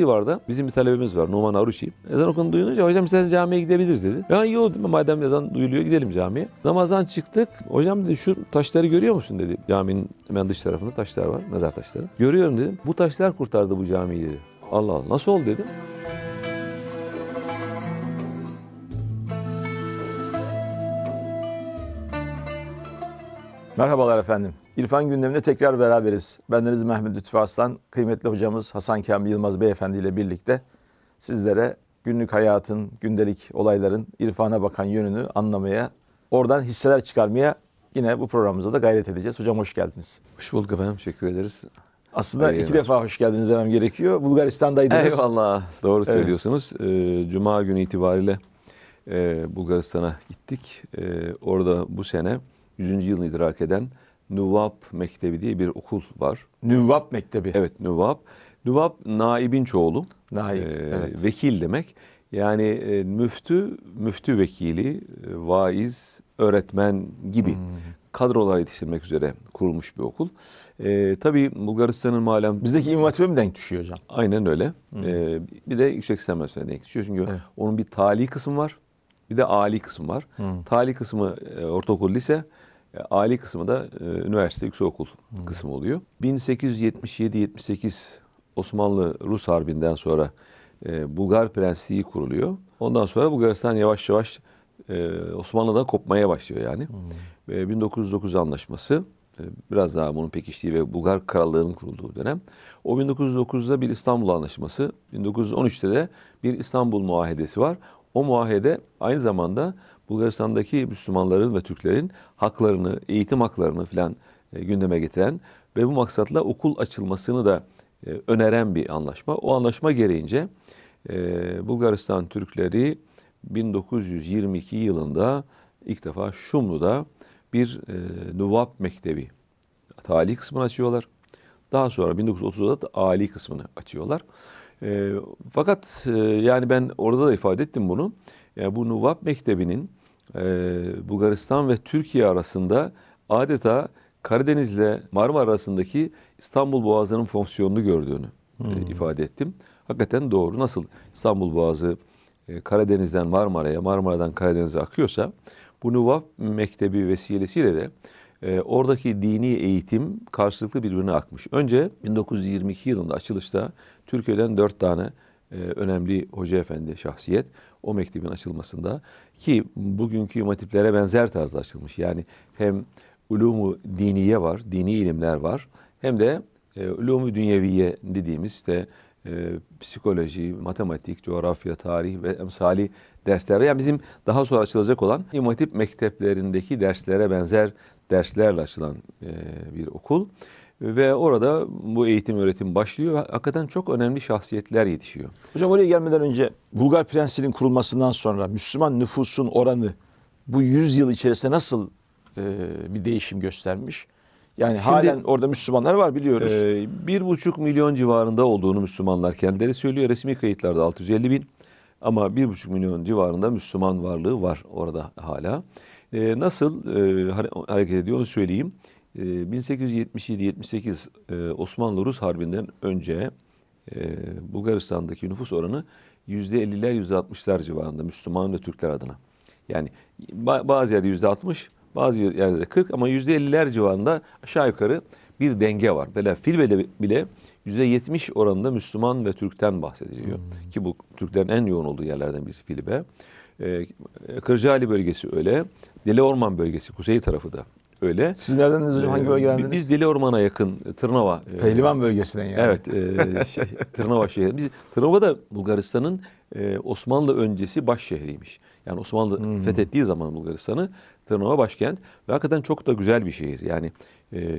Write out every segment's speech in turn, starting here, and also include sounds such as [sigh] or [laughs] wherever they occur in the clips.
vardı, bizim bir talebemiz var Numan Aruşi. Ezan okunu duyunca hocam sen camiye gidebiliriz dedi. Ben iyi oldu madem ezan duyuluyor gidelim camiye. Namazdan çıktık. Hocam dedi şu taşları görüyor musun dedi. Caminin hemen dış tarafında taşlar var mezar taşları. Görüyorum dedim. Bu taşlar kurtardı bu camiyi dedi. Allah Allah nasıl oldu dedim. Merhabalar efendim. İrfan gündeminde tekrar beraberiz. Bendeniz Mehmet Lütfü Aslan, kıymetli hocamız Hasan Kamil Yılmaz Beyefendi ile birlikte sizlere günlük hayatın, gündelik olayların irfana bakan yönünü anlamaya, oradan hisseler çıkarmaya yine bu programımıza da gayret edeceğiz. Hocam hoş geldiniz. Hoş bulduk efendim. Teşekkür ederiz. Aslında Hayır, iki defa hoş geldiniz demem gerekiyor. Bulgaristan'daydınız. Eyvallah. Doğru söylüyorsunuz. Ee, Cuma günü itibariyle e, Bulgaristan'a gittik. Ee, orada bu sene 100. yılını idrak eden Nüvap Mektebi diye bir okul var. Nüvap Mektebi. Evet Nüvap. Nüvap naibin çoğulu. Naib, ee, evet. Vekil demek. Yani e, müftü, müftü vekili, e, vaiz, öğretmen gibi hmm. kadrolar yetiştirmek üzere kurulmuş bir okul. E, tabii Bulgaristan'ın malum... Bizdeki İmam Hatip'e mi denk düşüyor hocam? Aynen öyle. Hmm. E, bir de Yüksek İslam denk düşüyor. Çünkü evet. onun bir tali kısmı var, bir de ali kısmı var. Hmm. Tali kısmı e, ortaokul, lise... Aile kısmı da e, üniversite, yüksekokul hmm. kısmı oluyor. 1877-78 Osmanlı-Rus Harbi'nden sonra e, Bulgar Prensliği kuruluyor. Ondan sonra Bulgaristan yavaş yavaş e, Osmanlı'dan kopmaya başlıyor yani. Hmm. E, 1909 Anlaşması e, biraz daha bunun pekiştiği ve Bulgar Krallığı'nın kurulduğu dönem. O 1909'da bir İstanbul Anlaşması, 1913'te de bir İstanbul Muahedesi var. O muahede aynı zamanda Bulgaristan'daki Müslümanların ve Türklerin haklarını, eğitim haklarını filan e, gündeme getiren ve bu maksatla okul açılmasını da e, öneren bir anlaşma. O anlaşma gereğince e, Bulgaristan Türkleri 1922 yılında ilk defa Şumlu'da bir e, Nuvap Mektebi tali kısmını açıyorlar. Daha sonra 1930'da da Ali kısmını açıyorlar. E, fakat e, yani ben orada da ifade ettim bunu. Yani bu Nuvap Mektebi'nin ee, Bulgaristan ve Türkiye arasında adeta Karadeniz ile Marmara arasındaki İstanbul Boğazı'nın fonksiyonunu gördüğünü e, hmm. ifade ettim. Hakikaten doğru. Nasıl İstanbul Boğazı e, Karadeniz'den Marmara'ya, Marmara'dan Karadeniz'e akıyorsa bu Nuvaf Mektebi vesilesiyle de e, oradaki dini eğitim karşılıklı birbirine akmış. Önce 1922 yılında açılışta Türkiye'den dört tane önemli hoca efendi şahsiyet o mektebin açılmasında ki bugünkü imatiplere benzer tarzda açılmış. Yani hem ulumu diniye var, dini ilimler var. Hem de e, ulumu dünyeviye dediğimiz işte e, psikoloji, matematik, coğrafya, tarih ve emsali dersler. Yani bizim daha sonra açılacak olan imatip mekteplerindeki derslere benzer derslerle açılan e, bir okul. Ve orada bu eğitim öğretim başlıyor. Hakikaten çok önemli şahsiyetler yetişiyor. Hocam oraya gelmeden önce Bulgar prensinin kurulmasından sonra Müslüman nüfusun oranı bu 100 yıl içerisinde nasıl e, bir değişim göstermiş? Yani Şimdi, halen orada Müslümanlar var biliyoruz. Bir e, buçuk milyon civarında olduğunu Müslümanlar kendileri söylüyor. Resmi kayıtlarda 650 bin ama bir buçuk milyon civarında Müslüman varlığı var orada hala. E, nasıl e, hareket ediyor onu söyleyeyim. 1877-78 ee, e, Osmanlı-Rus Harbi'nden önce e, Bulgaristan'daki nüfus oranı %50'ler %60'lar civarında Müslüman ve Türkler adına. Yani bazı yerde %60, bazı yerde de 40 ama %50'ler civarında aşağı yukarı bir denge var. Mesela Filbe'de bile %70 oranında Müslüman ve Türk'ten bahsediliyor. Hmm. Ki bu Türklerin en yoğun olduğu yerlerden birisi Filbe. Ee, Kırcaali bölgesi öyle. Deli Orman bölgesi kuzey tarafı da öyle. Siz neredeniz hocam? Ee, hangi bölgelendiniz? Biz Dili Orman'a yakın Tırnava. E, Pehlivan bölgesinden yani. Evet. E, şey, [laughs] Tırnava şehri. Biz, Tırnava da Bulgaristan'ın e, Osmanlı öncesi baş şehriymiş. Yani Osmanlı hmm. fethettiği zaman Bulgaristan'ı Tırnava başkent ve hakikaten çok da güzel bir şehir. Yani e,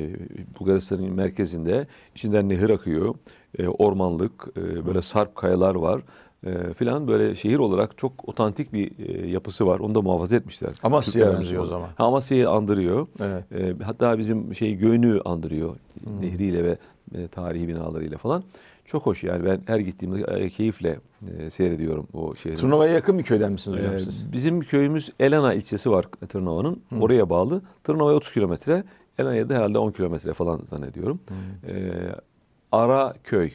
Bulgaristan'ın merkezinde içinden nehir akıyor, e, ormanlık, e, böyle sarp kayalar var e, filan böyle şehir olarak çok otantik bir e, yapısı var. Onu da muhafaza etmişler. Amasya'yı andırıyor. o zaman. Ha, Amasya'yı andırıyor. Evet. E, hatta bizim şey Göynü andırıyor. Hmm. Nehriyle ve e, tarihi binalarıyla falan. Çok hoş yani ben her gittiğimde e, keyifle e, seyrediyorum o şehri. Tırnova'ya yakın bir köyden misiniz hocam ee, siz? Bizim köyümüz Elena ilçesi var Tırnova'nın. Hmm. Oraya bağlı. Tırnova'ya 30 kilometre. Elena'ya da herhalde 10 kilometre falan zannediyorum. Hmm. E, Ara köy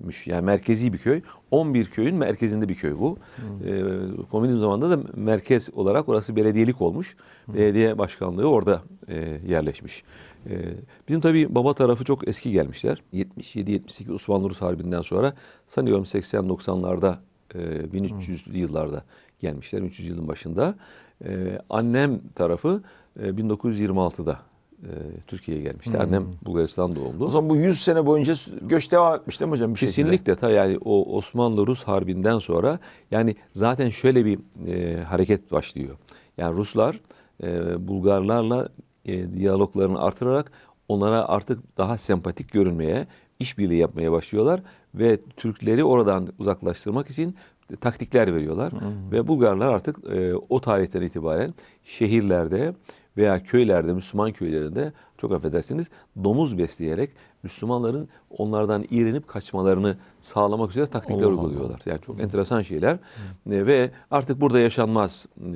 müş yani merkezi bir köy. 11 köyün merkezinde bir köy bu. Hmm. komünizm zamanında da merkez olarak orası belediyelik olmuş. Hmm. Belediye başkanlığı orada yerleşmiş. bizim tabi baba tarafı çok eski gelmişler. 77-78 Osmanlı Rus Harbi'nden sonra sanıyorum 80-90'larda 1300'lü hmm. yıllarda gelmişler. 300 yılın başında. annem tarafı 1926'da e, Türkiye'ye gelmişti. Hmm. Annem Bulgaristan doğumlu. O zaman bu 100 sene boyunca göç devam etmiş değil mi hocam? Bir Kesinlikle. Tabii yani o Osmanlı-Rus harbinden sonra yani zaten şöyle bir e, hareket başlıyor. Yani Ruslar e, Bulgarlarla e, diyaloglarını artırarak onlara artık daha sempatik görünmeye, işbirliği yapmaya başlıyorlar ve Türkleri oradan uzaklaştırmak için taktikler veriyorlar hmm. ve Bulgarlar artık e, o tarihten itibaren şehirlerde veya köylerde, Müslüman köylerinde çok affedersiniz domuz besleyerek Müslümanların onlardan iğrenip kaçmalarını sağlamak üzere taktikler Allah uyguluyorlar. Allah. Yani çok enteresan şeyler e, ve artık burada yaşanmaz e,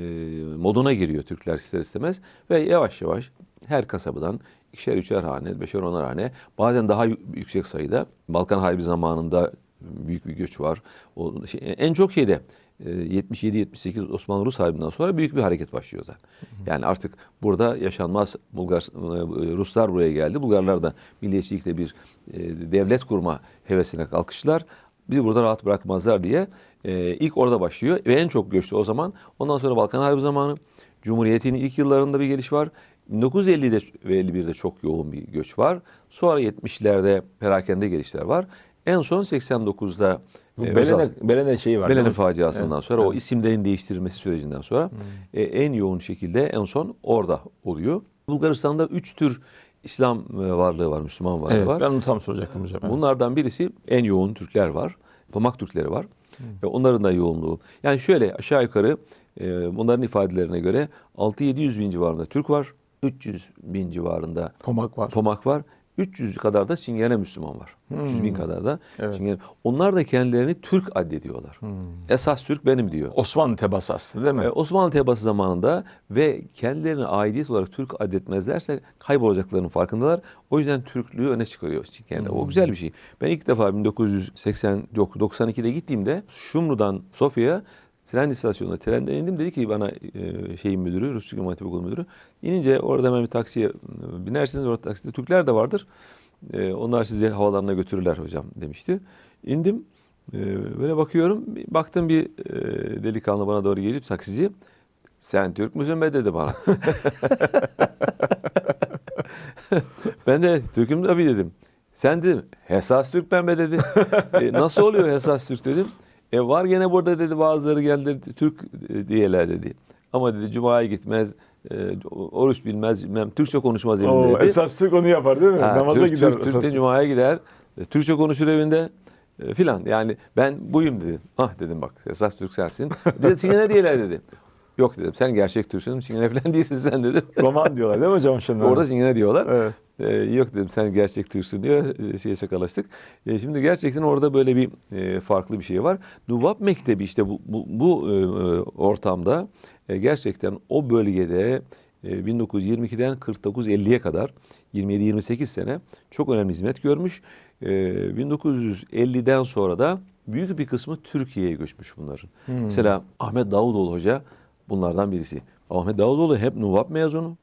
moduna giriyor Türkler ister istemez ve yavaş yavaş her kasabadan ikişer üçer hane, beşer onar hane bazen daha yüksek sayıda Balkan Harbi zamanında büyük bir göç var. O şey, en çok şeyde 77-78 ee, Osmanlı-Rus Harbi'nden sonra büyük bir hareket başlıyor zaten. Yani artık burada yaşanmaz Bulgar e, Ruslar buraya geldi. Bulgarlar da milliyetçilikle bir e, devlet kurma hevesine kalkıştılar. Bizi burada rahat bırakmazlar diye e, ilk orada başlıyor ve en çok göçtü o zaman. Ondan sonra Balkan Harbi zamanı. Cumhuriyet'in ilk yıllarında bir geliş var. 1950'de ve 51'de çok yoğun bir göç var. Sonra 70'lerde perakende gelişler var. En son 89'da Belene, Belene şeyi var. Belene faciasından evet. sonra evet. o isimlerin değiştirilmesi sürecinden sonra e, en yoğun şekilde en son orada oluyor. Bulgaristan'da üç tür İslam e, varlığı var, Müslüman varlığı evet, var. Ben onu tam soracaktım hocam. Bunlardan birisi en yoğun Türkler var. Pamak Türkleri var. Hmm. Onların da yoğunluğu. Yani şöyle aşağı yukarı e, bunların ifadelerine göre 6-700 bin civarında Türk var. 300 bin civarında Pomak var. Pomak var. 300 kadar da Çingene Müslüman var. Hmm. 300 bin kadar da evet. Çingene. Onlar da kendilerini Türk addediyorlar. Hmm. Esas Türk benim diyor. Osmanlı tebası aslında değil mi? Ee, Osmanlı tebası zamanında ve kendilerini aidiyet olarak Türk addetmezlerse kaybolacaklarının farkındalar. O yüzden Türklüğü öne çıkarıyor Çingene. Hmm. O güzel bir şey. Ben ilk defa 1980 yok 92'de gittiğimde Şumlu'dan Sofya'ya tren istasyonuna trenden indim. Dedi ki bana e, şeyin müdürü, Rusçu Gümrük Okulu müdürü. İnince orada hemen bir taksiye e, binersiniz. Orada takside Türkler de vardır. E, onlar sizi havalarına götürürler hocam demişti. İndim. E, böyle bakıyorum. Baktım bir e, delikanlı bana doğru gelip taksici. Sen Türk müsün be dedi bana. [laughs] ben de Türk'üm tabii dedim. Sen dedim. Hesas Türk ben be dedi. e, nasıl oluyor Hesas Türk dedim. E var gene burada dedi bazıları geldi Türk e, diyeler dedi. Ama dedi Cuma'ya gitmez, e, oruç bilmez, Türkçe konuşmaz evinde dedi. Esas Türk onu yapar değil mi? Ha, Namaza Türk, gider. Türk, Türk. Cuma'ya gider, e, Türkçe konuşur evinde e, filan. Yani ben buyum dedi. Ah dedim bak esas Türk sensin. Bir de Çingene diyeler dedi. Yok dedim sen gerçek Türksün, Çingene falan [laughs] değilsin sen dedim. Roman diyorlar değil mi hocam şunları Orada Çingene diyorlar. Evet. E, yok dedim sen gerçek Türksün diyor. E, şeye şakalaştık. E, şimdi gerçekten orada böyle bir e, farklı bir şey var. Nuvap Mektebi işte bu, bu, bu e, e ortamda e, gerçekten o bölgede 1922'den e, 49-50'ye kadar 27-28 sene çok önemli hizmet görmüş. 1950'den e, sonra da büyük bir kısmı Türkiye'ye göçmüş bunların. Hmm. Mesela Ahmet Davutoğlu Hoca bunlardan birisi. Ahmet Davutoğlu hep Nuvap mezunu.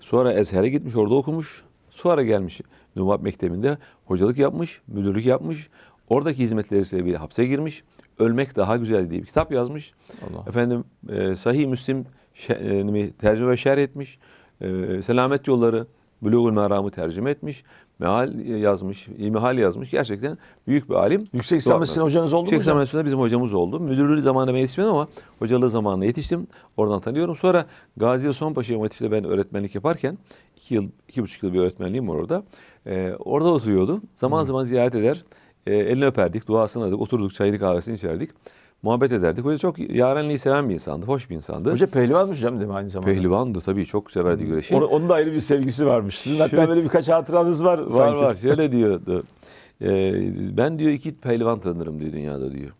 Sonra Ezher'e gitmiş orada okumuş. Suara gelmiş Nubat Mektebi'nde hocalık yapmış, müdürlük yapmış. Oradaki hizmetleri sebebiyle hapse girmiş. Ölmek daha güzel diye bir kitap yazmış. Allah. Efendim e, Sahih Müslim şer, e, tercüme ve şerh etmiş. E, selamet yolları Bulugul Meram'ı tercüme etmiş. Meal yazmış, imhal e, yazmış. Gerçekten büyük bir alim. Yüksek lisans hocanız oldu mu? Yüksek lisans bizim hocamız oldu. Müdürlüğü zamanında ben ama hocalığı zamanında yetiştim. Oradan tanıyorum. Sonra Gazi Osman Paşa ben öğretmenlik yaparken iki yıl, iki buçuk yıl bir öğretmenliğim var orada. Ee, orada oturuyordum. Zaman Hı. zaman ziyaret eder. E, elini öperdik, duasını aldık, oturduk, çayını kahvesini içerdik muhabbet ederdik. Hoca çok yarenliği seven bir insandı, hoş bir insandı. Hoca pehlivanmış hocam değil mi aynı zamanda? Pehlivandı tabii çok severdi hmm. güreşi. Onun, onun da ayrı bir sevgisi varmış. Sizin hatta böyle birkaç hatıranız var, var sanki. Var var şöyle diyordu. Ee, ben diyor iki pehlivan tanırım diyor dünyada diyor.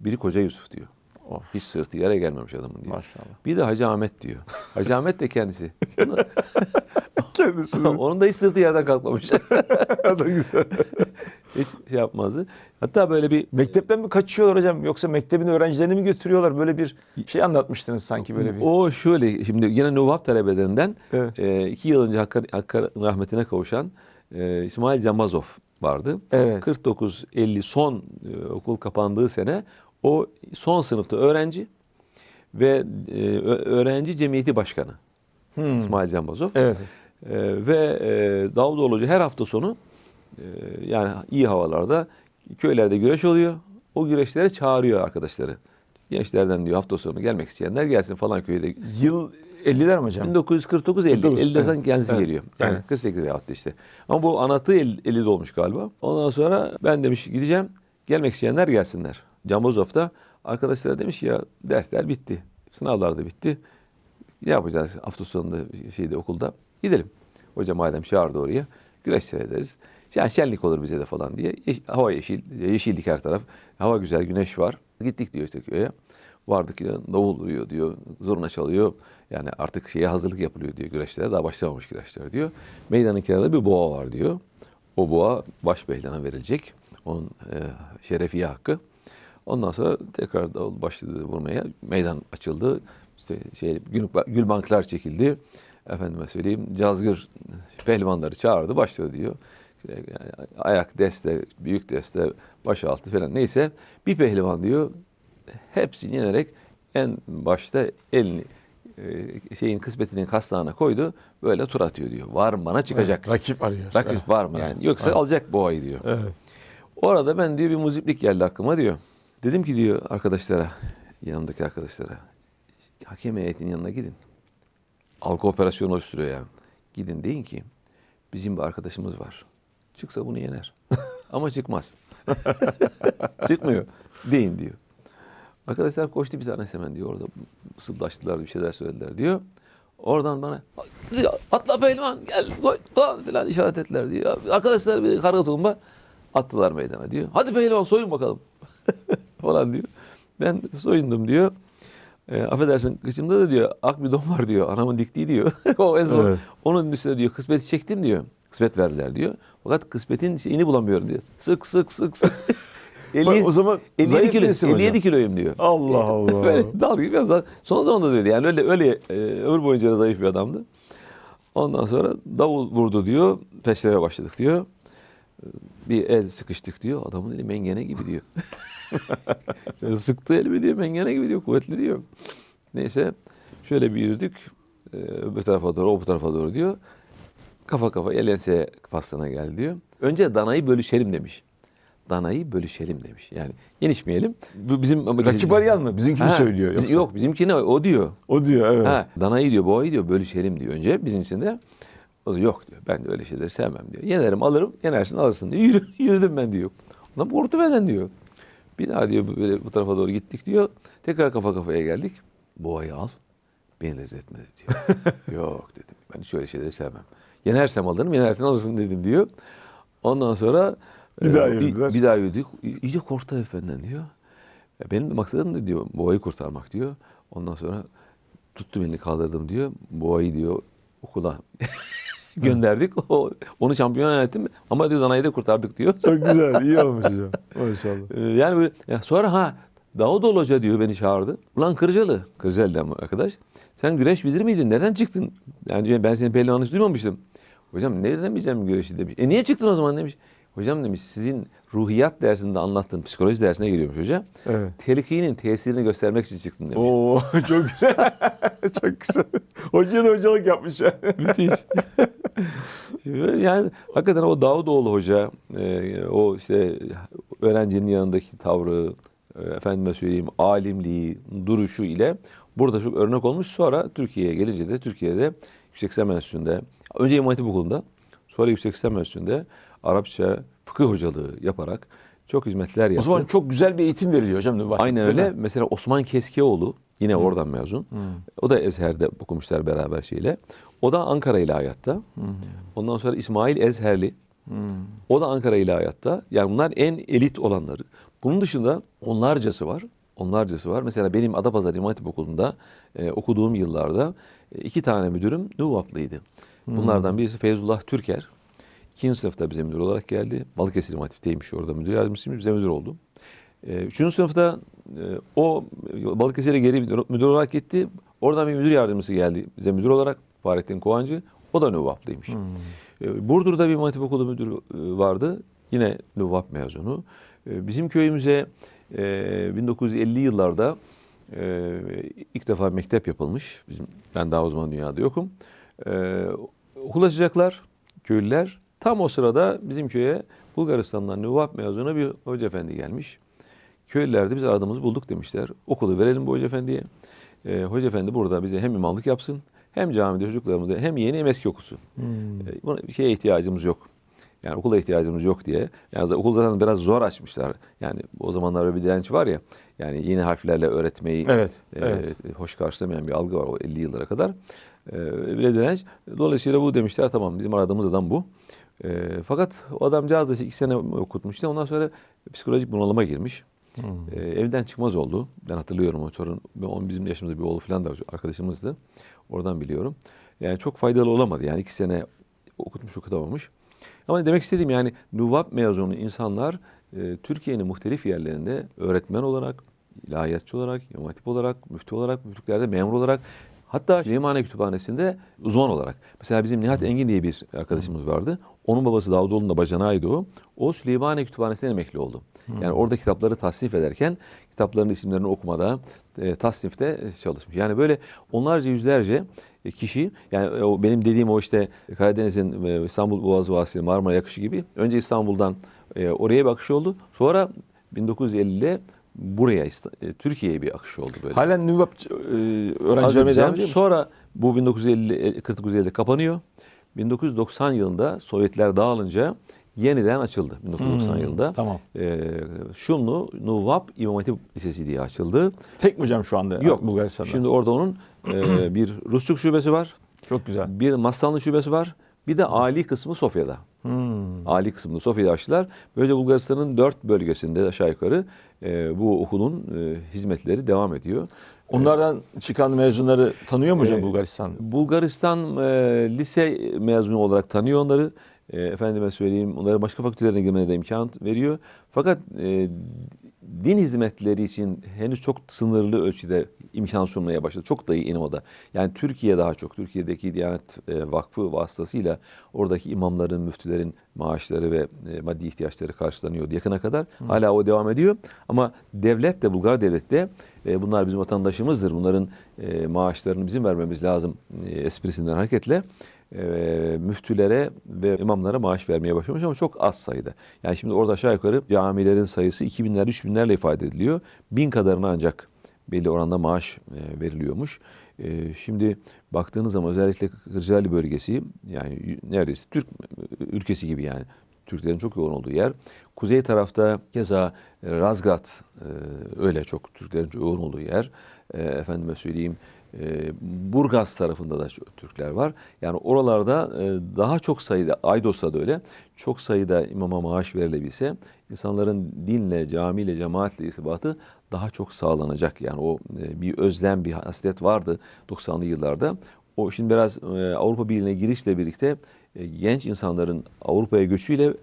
Biri Koca Yusuf diyor. Of. Oh, hiç sırtı yere gelmemiş adamın diyor. Maşallah. Bir de Hacı Ahmet diyor. Hacı Ahmet de kendisi. [laughs] kendisi. [laughs] Onun da hiç sırtı yerden kalkmamış. [laughs] o da güzel. Hiç şey yapmazdı. Hatta böyle bir mektepten mi kaçıyorlar hocam yoksa mektebin öğrencilerini mi götürüyorlar? Böyle bir şey anlatmıştınız sanki böyle bir. O şöyle şimdi yine Novap talebelerinden evet. E, iki yıl önce Hakk'a, Hakk'a rahmetine kavuşan e, İsmail Cambazov vardı. Evet. 49-50 son e, okul kapandığı sene o son sınıfta öğrenci ve öğrenci cemiyeti başkanı hmm. İsmail Cambazov. Evet. ve e, Davutoğlu Hoca her hafta sonu ee, yani iyi havalarda köylerde güreş oluyor. O güreşlere çağırıyor arkadaşları. Gençlerden diyor hafta sonu gelmek isteyenler gelsin falan köyde. Yıl 50'ler mi hocam? 1949 50. 49, 50'de evet. kendisi evet. geliyor. Yani evet. 48 veya işte. Ama bu anlattığı 50, 50'de olmuş galiba. Ondan sonra ben demiş gideceğim. Gelmek isteyenler gelsinler. Cambozov'da arkadaşlara demiş ya dersler bitti. Sınavlar da bitti. Ne yapacağız hafta sonunda şeyde okulda? Gidelim. Hocam madem çağırdı oraya güreş seyrederiz. Yani şenlik olur bize de falan diye. Yeş, hava yeşil, yeşillik her taraf. Hava güzel, güneş var. Gittik diyor işte köye. Vardık ya davul duyuyor diyor. Zurna çalıyor. Yani artık şeye hazırlık yapılıyor diyor güreşlere. Daha başlamamış güreşler diyor. Meydanın kenarında bir boğa var diyor. O boğa baş behlana verilecek. Onun e, şerefiye hakkı. Ondan sonra tekrar davul başladı vurmaya. Meydan açıldı. İşte şey, gül, gül çekildi. Efendime söyleyeyim cazgır pehlivanları çağırdı başladı diyor ayak deste, büyük deste, baş altı falan neyse bir pehlivan diyor hepsini yenerek en başta elini e, şeyin kısmetinin kastağına koydu. Böyle tur atıyor diyor. Var bana çıkacak. Evet, rakip arıyor. Rakip evet. var mı yani? Yoksa evet. alacak boğayı diyor. Evet. Orada ben diyor bir muziplik geldi aklıma diyor. Dedim ki diyor arkadaşlara, yanındaki arkadaşlara. Hakem heyetinin yanına gidin. Algı operasyonu oluşturuyor yani. Gidin deyin ki bizim bir arkadaşımız var. Çıksa bunu yener. [laughs] Ama çıkmaz. [laughs] Çıkmıyor. Deyin diyor. Arkadaşlar koştu bir tanesi hemen diyor orada sıldaştılar bir şeyler söylediler diyor. Oradan bana atla pehlivan gel koş falan filan işaret ettiler diyor. Arkadaşlar bir karga tulumba attılar meydana diyor. Hadi pehlivan soyun bakalım [laughs] falan diyor. Ben soyundum diyor. E, affedersin kıçımda da diyor ak bir don var diyor. Anamın diktiği diyor. o en son evet. onun üstüne diyor kısmeti çektim diyor kısmet verdiler diyor. Fakat kısmetin şeyini bulamıyorum diyor. Sık sık sık sık. 50, [laughs] o zaman 57 kilo, 57 kiloyum diyor. Allah [laughs] Allah. böyle dal gibi biraz Son zamanda da öyle yani öyle öyle e, ömür boyunca da zayıf bir adamdı. Ondan sonra davul vurdu diyor. Peşreve başladık diyor. Bir el sıkıştık diyor. Adamın eli mengene gibi diyor. [laughs] Sıktı elimi diyor. Mengene gibi diyor. Kuvvetli diyor. Neyse şöyle bir yürüdük. E, öbür tarafa doğru, o bu tarafa doğru diyor. Kafa kafa elense faslına gel diyor. Önce danayı bölüşelim demiş. Danayı bölüşelim demiş. Yani yenişmeyelim. Bu bizim Rakip arayan mı? Bizimki Ha, söylüyor. Yoksa. bizim- yok bizimkine o diyor. O diyor evet. Ha, danayı diyor, boğayı diyor bölüşelim diyor önce birincisinde. O da yok diyor. Ben de öyle şeyleri sevmem diyor. Yenerim alırım, yenersin alırsın diyor. [laughs] Yürü, yürüdüm ben diyor. Ondan vurdu benden diyor. Bir daha diyor böyle bu tarafa doğru gittik diyor. Tekrar kafa kafaya geldik. Boğayı al, beni rezil etme diyor. [laughs] yok dedim. Ben hiç öyle şeyleri sevmem. Yenersem alırım, yenersen alırsın dedim diyor. Ondan sonra bir e, daha yürüdüler. Bir, bir daha yürüdük. İyice korktu efendiden diyor. Benim maksadım da diyor boğayı kurtarmak diyor. Ondan sonra tuttum elini kaldırdım diyor. Boğayı diyor okula [laughs] gönderdik. O, onu şampiyon ettim ama diyor Danay'ı da kurtardık diyor. Çok güzel, iyi olmuş hocam. Maşallah. [laughs] Ee, yani böyle yani sonra ha Davutoğlu Hoca diyor beni çağırdı. Ulan Kırcalı. mı arkadaş. Sen güreş bilir miydin? Nereden çıktın? Yani ben senin pehlivanını hiç duymamıştım. Hocam nereden bileceğim güreşi demiş. E niye çıktın o zaman demiş. Hocam demiş sizin ruhiyat dersinde anlattığın psikoloji dersine giriyormuş hoca. Evet. Telkinin tesirini göstermek için çıktım demiş. Oo [laughs] çok güzel. [laughs] çok güzel. Hocaya da hocalık yapmış ya. [laughs] Müthiş. yani hakikaten o Davutoğlu hoca, e, o işte öğrencinin yanındaki tavrı, e, efendime söyleyeyim alimliği, duruşu ile burada çok örnek olmuş. Sonra Türkiye'ye gelince de Türkiye'de Yüksek İslam Enstitüsü'nde önce İmam Hatip Okulu'nda sonra Yüksek İslam Enstitüsü'nde Arapça fıkıh hocalığı yaparak çok hizmetler yaptı. O zaman çok güzel bir eğitim veriliyor hocam. Nüvahit, Aynen öyle. Mi? Mesela Osman Keskeoğlu yine hmm. oradan mezun. Hmm. O da Ezher'de okumuşlar beraber şeyle. O da Ankara ile Hmm. Ondan sonra İsmail Ezherli. Hmm. O da Ankara ile Yani bunlar en elit olanları. Bunun dışında onlarcası var. Onlarcası var. Mesela benim Adapazarı İmam Hatip Okulu'nda e, okuduğum yıllarda e, iki tane müdürüm Nuvaplıydı. Hmm. Bunlardan hmm. birisi Feyzullah Türker. İkinci sınıfta bize müdür olarak geldi. Balıkesir İmam Hatip'teymiş orada müdür yardımcısıymış. Bize müdür oldu. E, üçüncü sınıfta e, o Balıkesir'e geri müdür olarak gitti. Oradan bir müdür yardımcısı geldi bize müdür olarak. Fahrettin Kovancı. O da Nuvaplıymış. Hmm. E, Burdur'da bir İmam Hatip Okulu müdürü e, vardı. Yine Nuvap mezunu. Ee, bizim köyümüze 1950 e, yıllarda e, ilk defa mektep yapılmış. Bizim, ben daha o zaman dünyada yokum. Ee, Okul açacaklar köylüler. Tam o sırada bizim köye Bulgaristan'dan Nüvap mezunu bir hoca efendi gelmiş. Köylüler de biz aradığımızı bulduk demişler. Okulu verelim bu hoca efendiye. Ee, hoca efendi burada bize hem imamlık yapsın hem camide çocuklarımızı hem yeni hem eski okusun. Hmm. Ee, buna bir şeye ihtiyacımız yok. Yani okula ihtiyacımız yok diye. Yani okul zaten biraz zor açmışlar. Yani o zamanlar bir direnç var ya. Yani yeni harflerle öğretmeyi evet, e, evet. hoş karşılamayan bir algı var o 50 yıllara kadar. E, bir direnç. Dolayısıyla bu demişler tamam bizim aradığımız adam bu. E, fakat o adamcağız da iki sene okutmuştu. Ondan sonra psikolojik bunalıma girmiş. Hmm. E, evden çıkmaz oldu. Ben hatırlıyorum o çorun. Onun bizim yaşımızda bir oğlu falan da arkadaşımızdı. Oradan biliyorum. Yani çok faydalı olamadı. Yani iki sene okutmuş okutamamış. Ama demek istediğim yani Nuvap mezunu insanlar e, Türkiye'nin muhtelif yerlerinde öğretmen olarak, ilahiyatçı olarak, imam olarak, müftü olarak, müftülerde memur olarak hatta Cemane Kütüphanesi'nde uzman olarak. Mesela bizim Nihat Engin diye bir arkadaşımız vardı. Onun babası Davutoğlu'nun da bacanağıydı o. O Süleymaniye Kütüphanesi'nden emekli oldu. Yani orada kitapları tasnif ederken kitapların isimlerini okumada, e, tasnifte e, çalışmış. Yani böyle onlarca yüzlerce e, kişi yani e, o benim dediğim o işte Karadeniz'in İstanbul Boğazı vasıtasıyla Marmara yakışı gibi önce İstanbul'dan e, oraya bir akış oldu. Sonra 1950'de buraya Türkiye'ye bir akış oldu böyle. Halen NÜVAP e, öğrencilerimiz devam ediyor Sonra bu 1950 49 kapanıyor. 1990 yılında Sovyetler dağılınca yeniden açıldı 1990 hmm, yılında. Tamam. E, ee, Şumlu Nuvap İmam Hatip Lisesi diye açıldı. Tek mi hocam şu anda Yok, Bulgaristan'da? Şimdi orada onun [clears throat] e, bir Rusçuk şubesi var. Çok güzel. Bir Mastanlı şubesi var. Bir de Ali kısmı Sofya'da. Hmm. Ali kısmını Sofya'da açtılar. Böylece Bulgaristan'ın dört bölgesinde aşağı yukarı e, bu okulun e, hizmetleri devam ediyor. Onlardan ee, çıkan mezunları tanıyor mu hocam e, Bulgaristan? Bulgaristan e, lise mezunu olarak tanıyor onları e, efendime söyleyeyim onlara başka fakültelerine girmelerine de imkan veriyor. Fakat e, din hizmetleri için henüz çok sınırlı ölçüde imkan sunmaya başladı. Çok da iyi İno'da. Yani Türkiye daha çok. Türkiye'deki Diyanet e, Vakfı vasıtasıyla oradaki imamların, müftülerin maaşları ve e, maddi ihtiyaçları karşılanıyordu yakına kadar. Hı. Hala o devam ediyor. Ama devlet de Bulgar devlet de e, bunlar bizim vatandaşımızdır. Bunların e, maaşlarını bizim vermemiz lazım e, esprisinden hareketle. E, müftülere ve imamlara maaş vermeye başlamış ama çok az sayıda. Yani şimdi orada aşağı yukarı camilerin sayısı 2000'ler 3000'lerle ifade ediliyor. Bin kadarına ancak belli oranda maaş e, veriliyormuş. E, şimdi baktığınız zaman özellikle Kırcaali bölgesi yani neredeyse Türk ülkesi gibi yani Türklerin çok yoğun olduğu yer. Kuzey tarafta keza Razgrad öyle çok Türklerin çok yoğun olduğu yer. E, efendime söyleyeyim e, Burgaz tarafında da Türkler var. Yani oralarda e, daha çok sayıda, Aydos'ta da öyle, çok sayıda imama maaş verilebilse insanların dinle, camiyle, cemaatle irtibatı daha çok sağlanacak. Yani o e, bir özlem, bir hasret vardı 90'lı yıllarda. O şimdi biraz e, Avrupa Birliği'ne girişle birlikte e, genç insanların Avrupa'ya göçüyle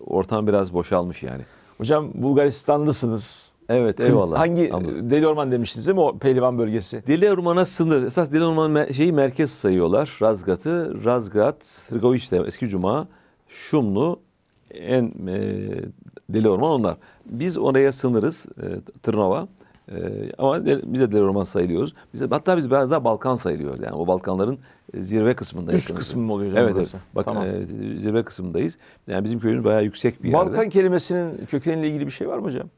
ortam biraz boşalmış yani. Hocam Bulgaristanlısınız. Evet eyvallah. Hangi e, Ama. Deli Orman demiştiniz değil mi o Pehlivan bölgesi? Deli Orman'a sınır. Esas Deli Orman şeyi merkez sayıyorlar. Razgat'ı. Razgat, Hrgoviç'te eski cuma, Şumlu, en e, Deli Orman onlar. Biz oraya sınırız e, Tırnava. E, ama de, bize Deli Orman sayılıyoruz. Biz, hatta biz biraz daha Balkan sayılıyor Yani o Balkanların e, zirve kısmındayız. Üst sanırım. kısmı mı oluyor evet, burası? Evet. Bak, tamam. e, zirve kısmındayız. Yani bizim köyümüz bayağı yüksek bir yerde. Balkan kelimesinin kökeniyle ilgili bir şey var mı hocam?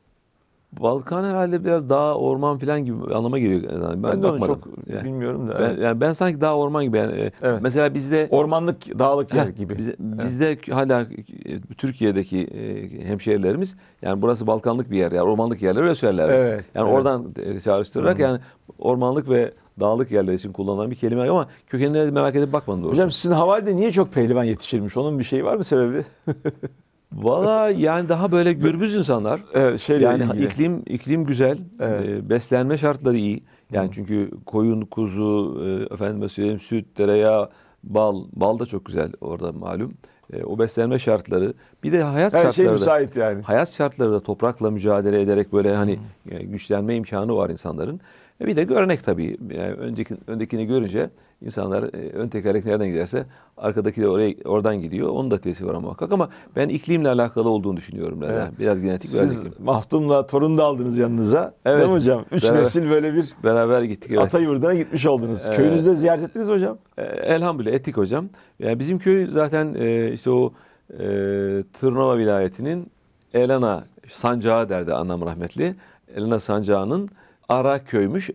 Balkan herhalde biraz dağ, orman falan gibi anlama geliyor. Yani ben, ben de onu çok yani. bilmiyorum da. Ben, evet. yani ben sanki dağ, orman gibi. Yani, e, evet. Mesela bizde... Ormanlık, dağlık yer gibi. Biz, evet. Bizde hala e, Türkiye'deki e, hemşehrilerimiz yani burası Balkanlık bir yer. Yani ormanlık yerler öyle söylerler. Evet. Yani evet. oradan e, çağrıştırarak yani ormanlık ve dağlık yerler için kullanılan bir kelime ama kökenine merak edip bakmadım doğrusu. Hocam sizin havalide niye çok pehlivan yetişirmiş? Onun bir şeyi var mı sebebi? [laughs] Valla yani daha böyle gürbüz insanlar. Evet, şeyle yani ilgili. iklim iklim güzel, evet. e, beslenme şartları iyi. Yani Hı. çünkü koyun, kuzu, e, efendime söyleyeyim süt, tereyağı, bal, bal da çok güzel orada malum. E, o beslenme şartları, bir de hayat Her şey şartları. Her şey müsait yani. Hayat şartları da toprakla mücadele ederek böyle hani Hı. E, güçlenme imkanı var insanların. E, bir de örnek tabii. Yani önceki öndekini görünce İnsanlar e, ön tekerlek nereden giderse arkadaki de oraya oradan gidiyor. Onun da tesiri var muhakkak ama ben iklimle alakalı olduğunu düşünüyorum. Evet. Biraz genetik Siz biraz mahtumla torun da aldınız yanınıza. Evet. Değil mi hocam? Üç beraber, nesil böyle bir beraber gittik. Evet. Ata yurduna gitmiş oldunuz. Evet. Köyünüzde ziyaret ettiniz mi hocam? E, elhamdülillah ettik hocam. Yani bizim köy zaten e, işte o e, Tırnava vilayetinin Elena sancağı derdi annem rahmetli. Elena sancağının Ara köymüş, e,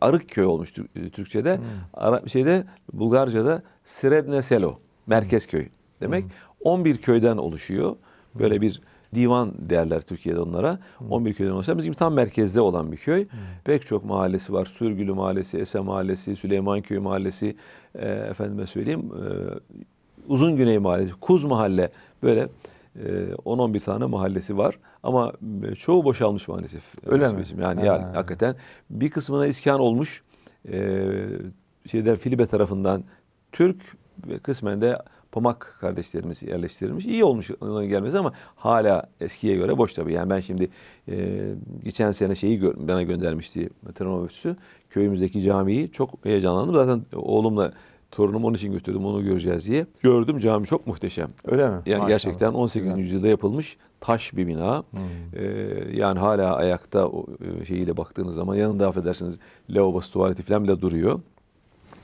Arık köy olmuş e, Türkçe'de. Hmm. Ara, şeyde Bulgarca'da Sredne Selo, merkez hmm. köy demek. Hmm. 11 köyden oluşuyor. Böyle hmm. bir divan derler Türkiye'de onlara. 11 hmm. köyden oluşan bizim tam merkezde olan bir köy. Hmm. Pek çok mahallesi var. Sürgülü Mahallesi, Ese Mahallesi, Süleymanköy Mahallesi, e, efendime söyleyeyim e, Uzun Güney Mahallesi, Kuz Mahalle böyle 10-11 ee, tane mahallesi var ama e, çoğu boşalmış maalesef. Öyle mi? Yani, ha. yani hakikaten bir kısmına iskan olmuş e, şeyler Filibe tarafından Türk ve kısmen de Pamak kardeşlerimiz yerleştirilmiş. İyi olmuş onların gelmesi ama hala eskiye göre boş tabii. Yani ben şimdi e, geçen sene şeyi gör, bana göndermişti Tırma Öpüsü. Köyümüzdeki camiyi çok heyecanlandım. Zaten oğlumla Torunum onun için götürdüm onu göreceğiz diye. Gördüm cami çok muhteşem. Öyle mi? Yani Maşallah. gerçekten 18. Güzel. yüzyılda yapılmış taş bir bina. Hmm. Ee, yani hala ayakta o e, şeyiyle baktığınız zaman yanında affedersiniz lavabosu tuvaleti falan bile duruyor.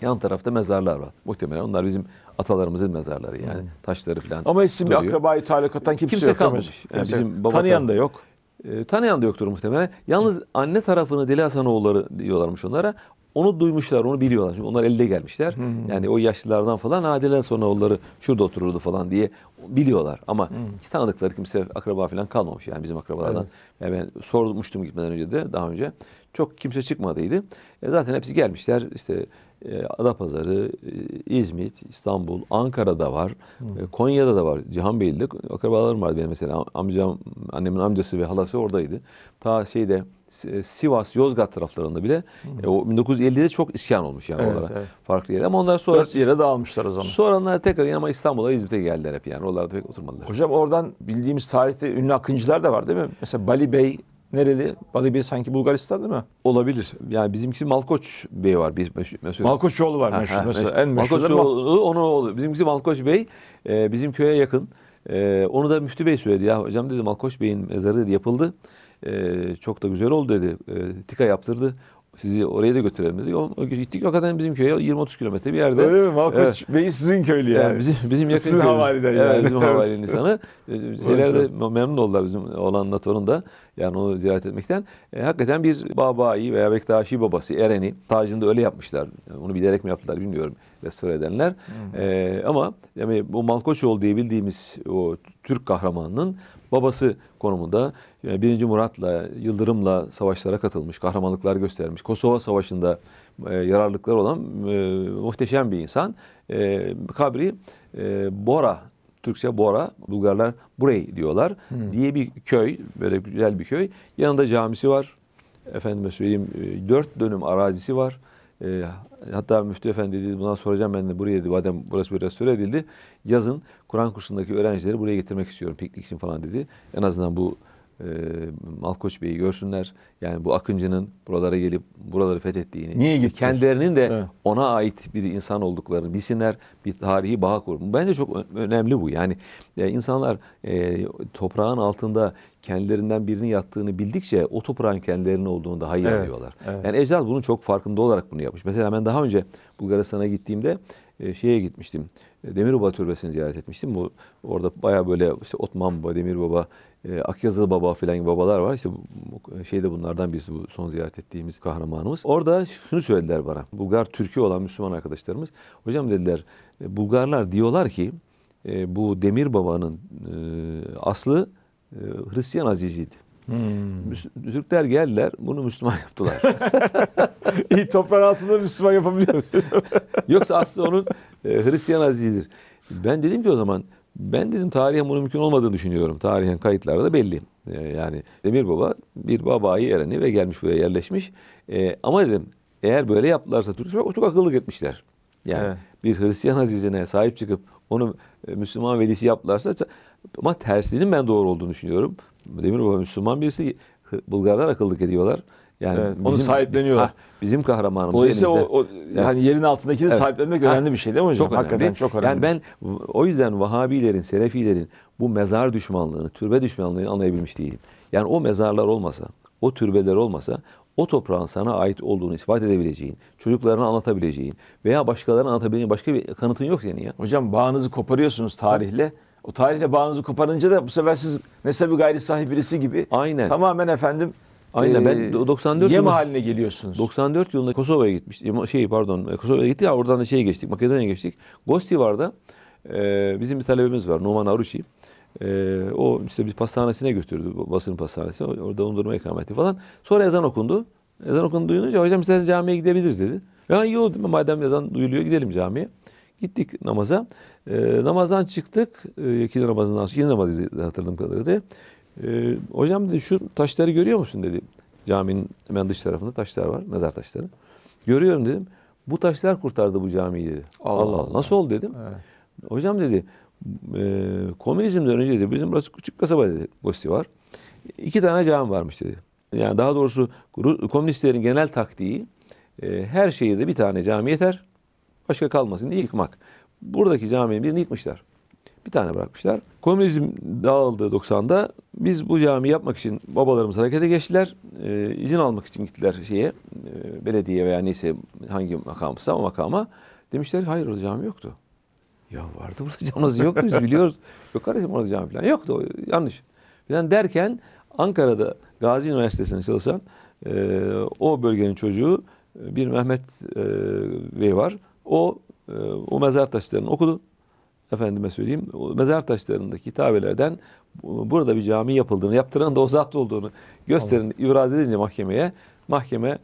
Yan tarafta mezarlar var. Muhtemelen onlar bizim atalarımızın mezarları yani. Hmm. Taşları falan. Ama sizin bir akrabayı talakattan kimse, kimse yok. Kalmamış. Yani bizim babatan, tanıyan da yok. E, tanıyan da yoktur muhtemelen. Yalnız Hı. anne tarafını Deli Hasanoğulları diyorlarmış onlara. Onu duymuşlar, onu biliyorlar. Çünkü onlar elde gelmişler. Hı hmm. Yani o yaşlılardan falan Adile'den sonra onları şurada otururdu falan diye biliyorlar. Ama hı. Hmm. tanıdıkları kimse akraba falan kalmamış. Yani bizim akrabalardan. Evet. Yani ben sormuştum gitmeden önce de daha önce. Çok kimse çıkmadıydı. E zaten hepsi gelmişler. İşte ee, e, Adapazarı, İzmit, İstanbul, Ankara'da var. E, Konya'da da var. Cihanbeyli'de akrabalarım vardı benim mesela. Amcam, annemin amcası ve halası oradaydı. Ta şeyde e, Sivas, Yozgat taraflarında bile e, o 1950'de çok isyan olmuş yani evet, oralara. Evet. Farklı yerler ama onlar sonra dört yere dağılmışlar o zaman. Sonra onlar tekrar yani ama İstanbul'a, İzmit'e geldiler hep yani. Oralarda pek oturmadılar. Hocam oradan bildiğimiz tarihte ünlü akıncılar da var değil mi? Mesela Bali Bey Nereli? bir sanki Bulgaristan değil mi? Olabilir. Yani bizimkisi Malkoç Bey var. Bir meşhur. Malkoçoğlu var meşhur. Ha, mesela en Malkoçoğlu onu oldu. Bizimkisi Malkoç Bey e, bizim köye yakın. E, onu da Müftü Bey söyledi. Ya hocam dedi Malkoç Bey'in mezarı dedi, yapıldı. E, çok da güzel oldu dedi. E, tika yaptırdı sizi oraya da götürelim dedi. O, o gittik hakikaten bizim köye 20-30 kilometre bir yerde. Öyle mi? Malkoç evet. Bey sizin köylü yani. yani bizim, bizim yakın sizin havaliden yani. Evet, bizim havalinin insanı. Ee, şeyler de memnun oldular bizim olan NATO'nun Yani onu ziyaret etmekten. E, hakikaten bir babayı veya Bektaşi babası Eren'i tacında öyle yapmışlar. Yani onu bilerek mi yaptılar bilmiyorum restore edenler. Hı hı. E, ama yani bu Malkoçoğlu diye bildiğimiz o Türk kahramanının babası konumunda e, birinci Murat'la, Yıldırım'la savaşlara katılmış, kahramanlıklar göstermiş. Kosova Savaşı'nda e, yararlıklar olan e, muhteşem bir insan. E, kabri e, Bora, Türkçe Bora, Bulgarlar burayı diyorlar hmm. diye bir köy, böyle güzel bir köy. Yanında camisi var. Efendime söyleyeyim e, dört dönüm arazisi var. E, hatta Müftü Efendi dedi buna soracağım ben de buraya dedi madem burası bir restore edildi. Yazın Kur'an kursundaki öğrencileri buraya getirmek istiyorum piknik için falan dedi. En azından bu e, Malkoç Bey'i görsünler. Yani bu Akıncı'nın buralara gelip buraları fethettiğini, Niye gitti? kendilerinin de evet. ona ait bir insan olduklarını bilsinler, bir tarihi bağ kurun. Bence çok önemli bu. Yani e, insanlar e, toprağın altında kendilerinden birinin yattığını bildikçe o toprağın kendilerinin olduğunu daha iyi anlıyorlar. Evet. Yani Ecdal bunun çok farkında olarak bunu yapmış. Mesela ben daha önce Bulgaristan'a gittiğimde e, şeye gitmiştim. E, Demirbaba Türbesi'ni ziyaret etmiştim. Bu orada baya böyle işte Otman Baba, Demirbaba e, Akyazılı Baba falan gibi babalar var. İşte şey de bunlardan birisi bu son ziyaret ettiğimiz kahramanımız. Orada şunu söylediler bana. Bulgar Türk'ü olan Müslüman arkadaşlarımız. Hocam dediler e, Bulgarlar diyorlar ki e, bu Demir Baba'nın e, aslı e, Hristiyan aziziydi. Hmm. Türkler geldiler, bunu Müslüman yaptılar. [laughs] İyi toprak altında Müslüman yapabiliyoruz. [laughs] Yoksa aslı onun e, Hristiyan azizidir. Ben dedim ki o zaman ben dedim tarihe bunun mümkün olmadığını düşünüyorum. Tarihen kayıtlarda da belli. Ee, yani Demir Baba bir babayı ereni ve gelmiş buraya yerleşmiş. Ee, ama dedim eğer böyle yaptılarsa Türkler o çok akıllık etmişler. Yani evet. bir Hristiyan azizine sahip çıkıp onu e, Müslüman velisi yaptılarsa ama tersinin ben doğru olduğunu düşünüyorum. Demir Baba Müslüman birisi Bulgarlar akıllık ediyorlar. Yani evet, bizim, onu sahipleniyorlar. Ha, bizim kahramanımız. Dolayısıyla o, o yani, yani yerin altındakini evet. sahiplenmek önemli ha, bir şey değil mi hocam? Çok Hakikaten çok önemli. Yani ben o yüzden Vahabilerin, Selefilerin bu mezar düşmanlığını, türbe düşmanlığını anlayabilmiş değilim. Yani o mezarlar olmasa, o türbeler olmasa o toprağın sana ait olduğunu ispat edebileceğin, çocuklarına anlatabileceğin veya başkalarına anlatabileceğin başka bir kanıtın yok senin ya. Hocam bağınızı koparıyorsunuz tarihle. O tarihle bağınızı koparınca da bu sefer siz nesebi gayri sahip birisi gibi Aynen. tamamen efendim Aynen ben 94 ee, yem haline geliyorsunuz. 94 yılında Kosova'ya gitmiş, Şey pardon Kosova'ya gitti, ya oradan da şey geçtik Makedonya'ya geçtik. Gosti Gostivar'da e, bizim bir talebimiz var Numan Aruşi. E, o işte bir pastanesine götürdü basın Pastanesi, Orada dondurma ikram etti falan. Sonra ezan okundu. Ezan okundu duyunca hocam isterseniz camiye gidebiliriz dedi. Ya iyi oldu madem ezan duyuluyor gidelim camiye. Gittik namaza. E, namazdan çıktık. E, ikindi namazından, ikindi namazı hatırladığım kadarıyla. E, hocam dedi şu taşları görüyor musun dedi. Caminin hemen dış tarafında taşlar var. Mezar taşları. Görüyorum dedim. Bu taşlar kurtardı bu camiyi dedi. Allah Allah. Allah. Nasıl oldu dedim. Evet. Hocam dedi e, ee, komünizmden önce dedi bizim burası küçük kasaba dedi. Gosti var. İki tane cami varmış dedi. Yani daha doğrusu komünistlerin genel taktiği e, her şeyde bir tane cami yeter. Başka kalmasın diye yıkmak. Buradaki caminin birini yıkmışlar. Bir tane bırakmışlar. Komünizm dağıldı 90'da. Biz bu cami yapmak için babalarımız harekete geçtiler. E, izin almak için gittiler şeye, e, belediye veya neyse hangi makamsa o makama. Demişler hayır orada cami yoktu. Ya vardı burada [laughs] camımız yoktu biz biliyoruz. Yok kardeşim orada cami falan yoktu. O, yanlış. Falan derken Ankara'da Gazi Üniversitesi'nde çalışan e, o bölgenin çocuğu e, bir Mehmet e, Bey var. O e, o mezar taşlarını okudu efendime söyleyeyim mezar taşlarındaki kitabelerden burada bir cami yapıldığını, yaptıran da o zat olduğunu gösterin, Allah. ibraz edince mahkemeye, mahkeme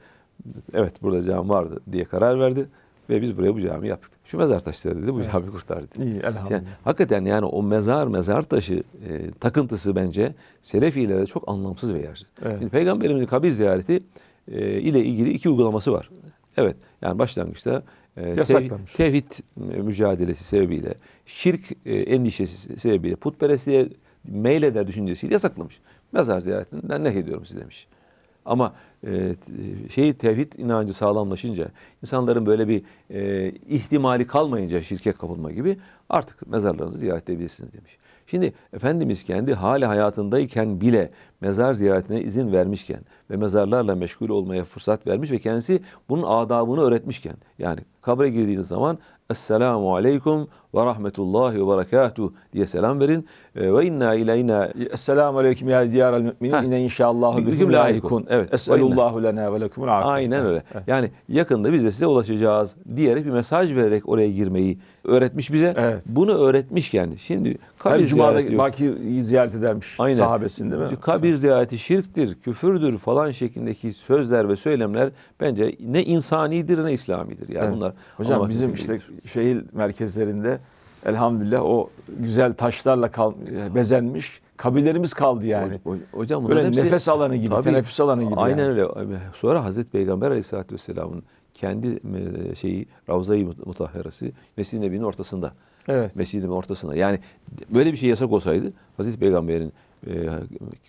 evet burada cami vardı diye karar verdi ve biz buraya bu cami yaptık. Şu mezar taşları dedi, bu evet. cami kurtardı. İyi, elhamdülillah. Yani, hakikaten yani o mezar, mezar taşı e, takıntısı bence Selefilere çok anlamsız ve yersiz. Evet. Şimdi Peygamberimizin kabir ziyareti e, ile ilgili iki uygulaması var. Evet, yani başlangıçta e, tevhid, tevhid mücadelesi sebebiyle şirk e, endişesi sebebiyle putperestliğe meyleder düşüncesiyle yasaklamış. Mezar ziyaretinden ne nehyediyorum sizi demiş. Ama e, şeyi tevhid inancı sağlamlaşınca, insanların böyle bir e, ihtimali kalmayınca şirke kapılma gibi artık mezarlarınızı ziyaret edebilirsiniz demiş. Şimdi Efendimiz kendi hali hayatındayken bile mezar ziyaretine izin vermişken ve mezarlarla meşgul olmaya fırsat vermiş ve kendisi bunun adabını öğretmişken yani kabre girdiğiniz zaman Esselamu Aleyküm ve Rahmetullahi ve Berekatuh diye selam verin. Ee, ve inna ileyna Esselamu Aleyküm ya diyarel müminin inne inşallahü büküm layıkun. Evet. Esvelullahu lena ve lekumul Aynen öyle. Evet. Yani yakında biz de size ulaşacağız diyerek bir mesaj vererek oraya girmeyi öğretmiş bize. Evet. Bunu öğretmiş yani. Şimdi kabir Her cumada baki ziyaret edermiş Aynen. sahabesini değil mi? Kabir bir ziraati şirktir, küfürdür falan şeklindeki sözler ve söylemler bence ne insanidir ne İslamidir. Yani evet. bunlar Hocam bizim işte değildir. şehir merkezlerinde elhamdülillah o güzel taşlarla kal, e, bezenmiş kabirlerimiz kaldı yani. Hocam böyle hepsi, nefes alanı gibi, tabii, teneffüs alanı gibi. Aynen yani. öyle. Sonra Hazreti Peygamber Aleyhisselatü Vesselam'ın kendi e, şeyi Ravza-i Mutahherası Mescid-i Nebi'nin ortasında. Evet. Mescidin ortasına. Yani böyle bir şey yasak olsaydı Hazreti Peygamber'in e,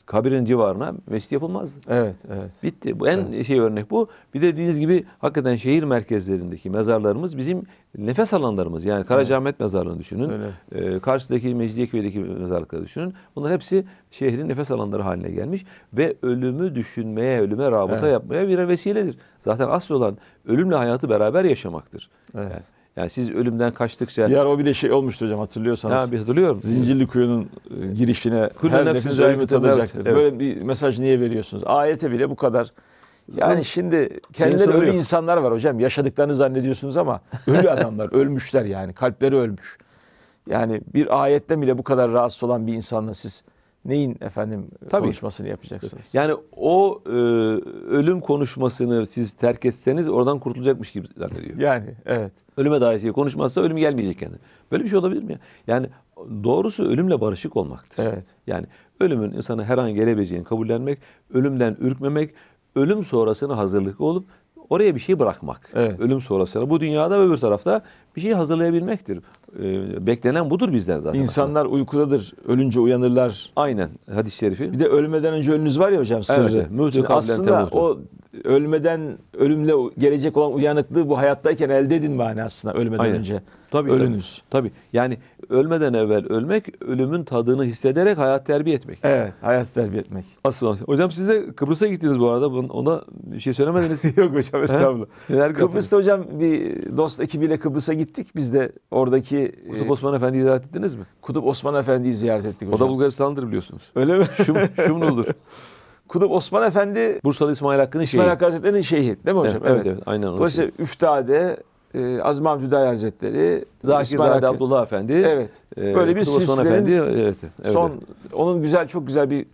kabirin civarına mescit yapılmazdı. Evet, evet. Bitti. Bu en evet. şey örnek bu. Bir de dediğiniz gibi hakikaten şehir merkezlerindeki mezarlarımız bizim nefes alanlarımız. Yani Karacaahmet evet. mezarlığını düşünün. E, karşıdaki Mecidiyeköy'deki mezarlıkları düşünün. Bunlar hepsi şehrin nefes alanları haline gelmiş ve ölümü düşünmeye, ölüme rabıta evet. yapmaya bir vesiledir. Zaten asıl olan ölümle hayatı beraber yaşamaktır. Evet. Yani yani siz ölümden kaçtıkça... Bir ara o bir de şey olmuştu hocam hatırlıyorsanız. Tabii hatırlıyorum. Zincirli Kuyu'nun girişine Kullu her nefis ölümü tadacaktır. Evet. Böyle bir mesaj niye veriyorsunuz? Ayete bile bu kadar... Yani şimdi kendileri ölü insanlar var hocam. Yaşadıklarını zannediyorsunuz ama ölü [laughs] adamlar. ölmüşler yani. Kalpleri ölmüş. Yani bir ayette bile bu kadar rahatsız olan bir insanla siz neyin efendim e, Tabii. konuşmasını yapacaksınız? Yani o e, ölüm konuşmasını siz terk etseniz oradan kurtulacakmış gibi zannediyor. Yani evet. Ölüme dair şey konuşmazsa ölüm gelmeyecek yani. Böyle bir şey olabilir mi? Yani doğrusu ölümle barışık olmaktır. Evet. Yani ölümün insana her an gelebileceğini kabullenmek, ölümden ürkmemek, ölüm sonrasını hazırlıklı olup oraya bir şey bırakmak. Evet. Ölüm sonrasına bu dünyada ve öbür tarafta bir şey hazırlayabilmektir. E, beklenen budur bizden zaten. İnsanlar aslında. uykudadır. Ölünce uyanırlar. Aynen hadis-i şerifi. Bir de ölmeden önce ölünüz var ya hocam sırrı. Evet, aslında o ölmeden ölümle gelecek olan uyanıklığı bu hayattayken elde edin manasında ölmeden Aynen. önce. Tabii ölünüz. Tabii. Yani ölmeden evvel ölmek, ölümün tadını hissederek hayat terbiye etmek. Evet, hayat terbiye etmek. Aslında şey. Hocam siz de Kıbrıs'a gittiniz bu arada. Ona bir şey söylemediniz. [laughs] Yok hocam estağfurullah. Kıbrıs'ta hocam bir dost ekibiyle Kıbrıs'a gittik. Biz de oradaki Peki Kutup e, Osman Efendi'yi ziyaret ettiniz mi? Kutup Osman Efendi'yi ziyaret ettik hocam. O da Bulgaristan'dır biliyorsunuz. Öyle mi? Şum, [laughs] Şumlu'dur. Kutup Osman Efendi Bursalı İsmail Hakkı'nın şeyhi. İsmail Hakkı Hazretleri'nin şeyhi değil mi hocam? Evet, evet. evet aynen öyle. Dolayısıyla Üftade, e, Azmam Hüdayi Hazretleri, Zakirzade Abdullah Efendi. Evet. E, Böyle bir Efendi. evet, evet. son onun güzel çok güzel bir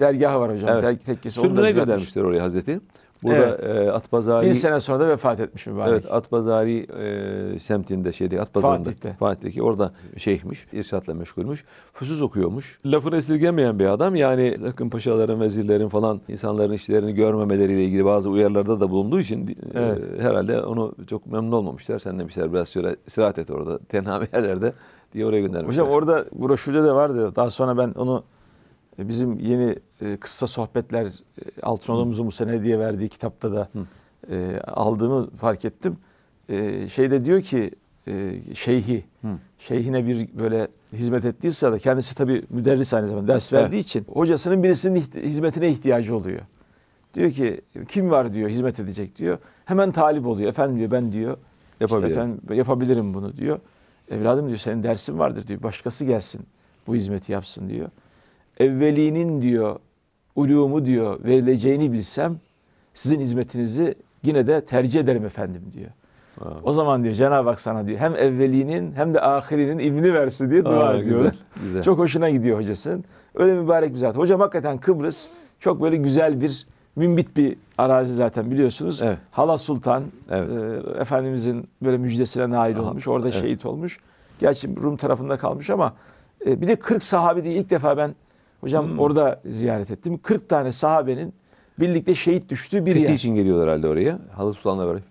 dergahı var hocam. Evet. Dergi tekkesi. Sürgüne göndermişler oraya Hazreti. Burada evet. e, Atbazari... Bir sene sonra da vefat etmiş mübarek. Evet Atbazari e, semtinde şeyde Atbazarı'nda. Fatih'te. Fatih'teki orada şeyhmiş. irşatla meşgulmüş. Füsüz okuyormuş. Lafını esirgemeyen bir adam. Yani takım paşaların, vezirlerin falan insanların işlerini görmemeleriyle ilgili bazı uyarılarda da bulunduğu için e, evet. e, herhalde onu çok memnun olmamışlar. Sen demişler biraz şöyle istirahat et orada. Tenha yerlerde diye oraya göndermişler. Hocam orada broşürde de vardı. Daha sonra ben onu e, bizim yeni e, kısa sohbetler e, Altınolumuzun bu sene diye verdiği kitapta da e, aldığımı fark ettim. E, şeyde diyor ki e, şeyhi, Hı. şeyhine bir böyle hizmet ettiği sırada kendisi tabii müderris aynı zamanda ders verdiği evet. için hocasının birisinin hizmetine ihtiyacı oluyor. Diyor ki kim var diyor hizmet edecek diyor. Hemen talip oluyor. Efendim diyor ben diyor yapabilirim, işte efendim, yapabilirim bunu diyor. Evladım diyor senin dersin vardır diyor. Başkası gelsin bu hizmeti yapsın diyor evvelinin diyor ulumu diyor verileceğini bilsem sizin hizmetinizi yine de tercih ederim efendim diyor. Abi. O zaman diyor Cenab-ı Hak sana diyor hem evvelinin hem de ahirinin ilmini versin diye dua Aa, Çok hoşuna gidiyor hocasın. Öyle mübarek bir zat. Hocam hakikaten Kıbrıs çok böyle güzel bir mümbit bir arazi zaten biliyorsunuz. Evet. Hala Sultan evet. e, Efendimizin böyle müjdesine nail Aha, olmuş. Orada evet. şehit olmuş. Gerçi Rum tarafında kalmış ama e, bir de 40 diye ilk defa ben Hocam hmm. orada ziyaret ettim. 40 tane sahabenin birlikte şehit düştüğü bir Fethi yer. için geliyorlar herhalde oraya. Halı Sultan'la beraber.